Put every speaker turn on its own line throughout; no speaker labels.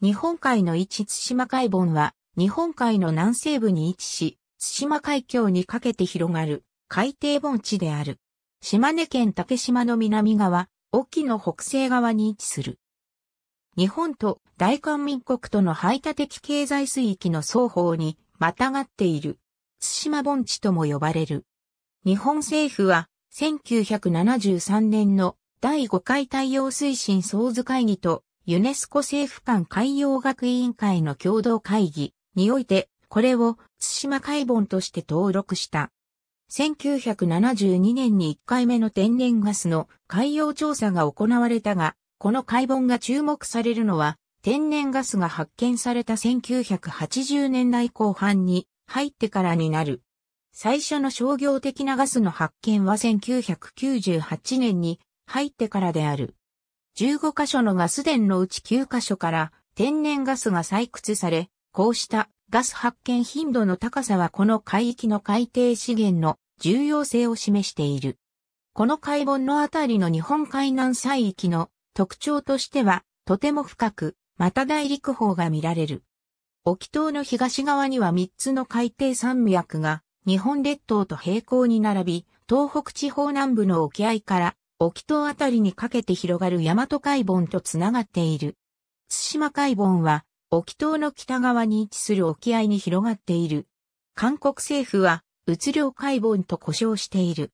日本海の位置津島海盆は、日本海の南西部に位置し、津島海峡にかけて広がる海底盆地である。島根県竹島の南側、沖の北西側に位置する。日本と大韓民国との排他的経済水域の双方にまたがっている、津島盆地とも呼ばれる。日本政府は、1973年の第5回太陽推進総図会議とユネスコ政府間海洋学委員会の共同会議において、これを対馬海盆として登録した。1972年に1回目の天然ガスの海洋調査が行われたが、この海本が注目されるのは、天然ガスが発見された1980年代後半に入ってからになる。最初の商業的なガスの発見は1998年に入ってからである。15カ所のガス田のうち9カ所から天然ガスが採掘され、こうしたガス発見頻度の高さはこの海域の海底資源の重要性を示している。この海盆のあたりの日本海南海域の特徴としては、とても深く、また大陸方が見られる。沖島の東側には3つの海底山脈が日本列島と平行に並び、東北地方南部の沖合から沖島あたりにかけて広がる大和海盆とつながっている。津島海盆は、沖島の北側に位置する沖合に広がっている。韓国政府は、うつ海盆と呼称している。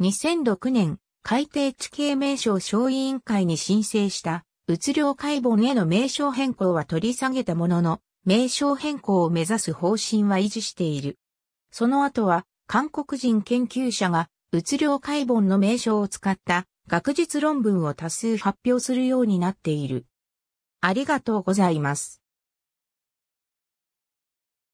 2006年、海底地形名称小委員会に申請した、うつ海盆への名称変更は取り下げたものの、名称変更を目指す方針は維持している。その後は、韓国人研究者が物量解剖の名称を使った学術論文を多数発表するようになっている。ありがとうござ
います。